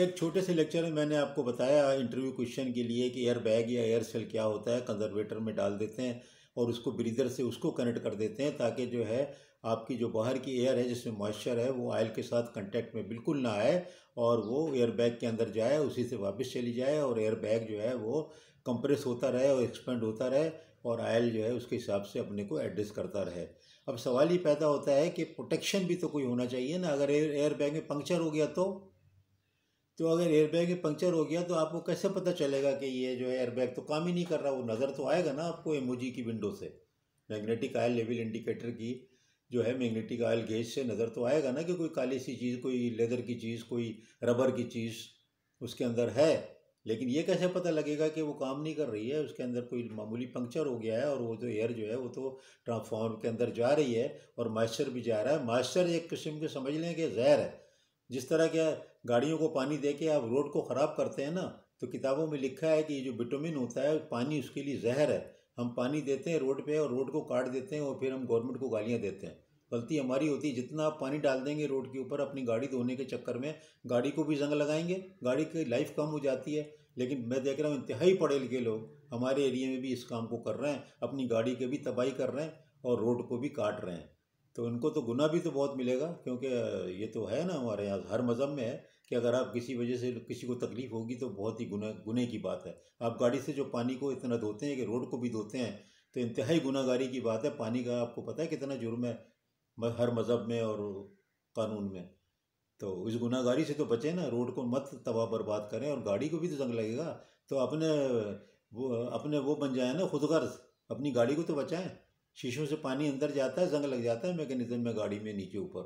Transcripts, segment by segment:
एक छोटे से लेक्चर में मैंने आपको बताया इंटरव्यू क्वेश्चन के लिए कि एयर बैग या एयर सेल क्या होता है कंजर्वेटर में डाल देते हैं और उसको ब्रीदर से उसको कनेक्ट कर देते हैं ताकि जो है आपकी जो बाहर की एयर है जिसमें मॉइस्चर है वो आयल के साथ कंटेक्ट में बिल्कुल ना आए और वो एयर बैग के अंदर जाए उसी से वापस चली जाए और एयर बैग जो है वो कंप्रेस होता रहे और एक्सपेंड होता रहे और आयल जो है उसके हिसाब से अपने को एडजस्ट करता रहे अब सवाल ये पैदा होता है कि प्रोटेक्शन भी तो कोई होना चाहिए ना अगर एयर बैग में पंक्चर हो गया तो तो अगर एयरबैग पंक्चर हो गया तो आपको कैसे पता चलेगा कि ये जो है एयरबैग तो काम ही नहीं कर रहा वो नज़र तो आएगा ना आपको एमओजी की विंडो से मैग्नेटिक आयल लेवल इंडिकेटर की जो है मैग्नेटिक आयल गेज से नज़र तो आएगा ना कि कोई काली सी चीज़ कोई लेदर की चीज़ कोई रबर की चीज़ उसके अंदर है लेकिन ये कैसे पता लगेगा कि वो काम नहीं कर रही है उसके अंदर कोई मामूली पंक्चर हो गया है और वो जो एयर जो है वो तो ट्रांसफॉर्म के अंदर जा रही है और मॉइस्चर भी जा रहा है मॉइस्चर एक किस्म के समझ लें कि जहर है जिस तरह के गाड़ियों को पानी दे के आप रोड को ख़राब करते हैं ना तो किताबों में लिखा है कि ये जो विटामिन होता है पानी उसके लिए जहर है हम पानी देते हैं रोड पे और रोड को काट देते हैं और फिर हम गवर्नमेंट को गालियाँ देते हैं गलती हमारी होती है जितना आप पानी डाल देंगे रोड के ऊपर अपनी गाड़ी धोने के चक्कर में गाड़ी को भी जंग लगाएंगे गाड़ी की लाइफ कम हो जाती है लेकिन मैं देख रहा हूँ इंतहाई पढ़े लिखे लोग हमारे एरिए में भी इस काम को कर रहे हैं अपनी गाड़ी के भी तबाही कर रहे हैं और रोड को भी काट रहे हैं तो उनको तो गुना भी तो बहुत मिलेगा क्योंकि ये तो है ना हमारे यहाँ हर मज़हब में है कि अगर आप किसी वजह से किसी को तकलीफ़ होगी तो बहुत ही गुना गुने की बात है आप गाड़ी से जो पानी को इतना धोते हैं कि रोड को भी धोते हैं तो इंतहाई गुनागारी की बात है पानी का आपको पता है कितना जुर्म है हर मज़हब में और कानून में तो इस गुनागारी से तो बचें ना रोड को मत तबाह बर्बाद करें और गाड़ी को भी तो जंग लगेगा तो अपने वो अपने वो बन जाए ना खुदगर्ज अपनी गाड़ी को तो बचाएं शीशों से पानी अंदर जाता है जंग लग जाता है मैकेनिज़्म में गाड़ी में नीचे ऊपर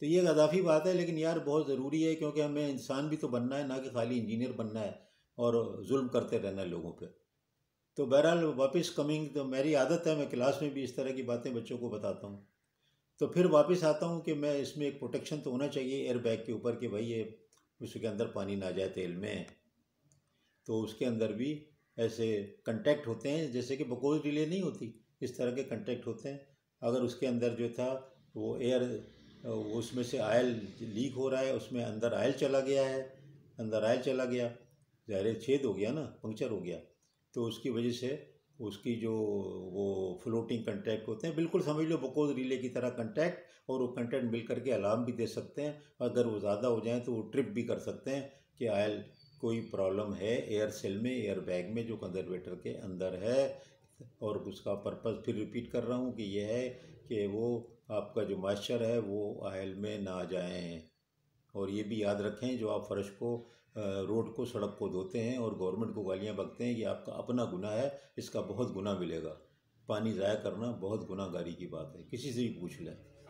तो ये एक अदाफी बात है लेकिन यार बहुत ज़रूरी है क्योंकि हमें इंसान भी तो बनना है ना कि खाली इंजीनियर बनना है और जुल्म करते रहना है लोगों पर तो बहरहाल वापस कमिंग तो मेरी आदत है मैं क्लास में भी इस तरह की बातें बच्चों को बताता हूँ तो फिर वापस आता हूँ कि मैं इसमें एक प्रोटेक्शन तो होना चाहिए एयर बैग के ऊपर कि भाई ये उसके अंदर पानी ना जाए तेल में तो उसके अंदर भी ऐसे कंटेक्ट होते हैं जैसे कि बकोज डिले नहीं होती इस तरह के कंटेक्ट होते हैं अगर उसके अंदर जो था वो एयर उसमें से आयल लीक हो रहा है उसमें अंदर आयल चला गया है अंदर आयल चला गया ज़ाहिर छेद हो गया ना पंक्चर हो गया तो उसकी वजह से उसकी जो वो फ्लोटिंग कंटैक्ट होते हैं बिल्कुल समझ लो बकोज रिले की तरह कंटैक्ट और वो कंटैक्ट मिल करके अलार्म भी दे सकते हैं अगर वो ज़्यादा हो जाए तो वो ट्रिप भी कर सकते हैं कि आयल कोई प्रॉब्लम है एयर सेल में एयर बैग में जो कंजर्वेटर के अंदर है और उसका पर्पस फिर रिपीट कर रहा हूँ कि यह है कि वो आपका जो मॉइस्चर है वो आयल में ना आ जाए और ये भी याद रखें जो आप फर्श को रोड को सड़क को धोते हैं और गवर्नमेंट को गालियाँ बकते हैं कि आपका अपना गुना है इसका बहुत गुना मिलेगा पानी ज़ाया करना बहुत गुनागारी की बात है किसी से भी पूछ लें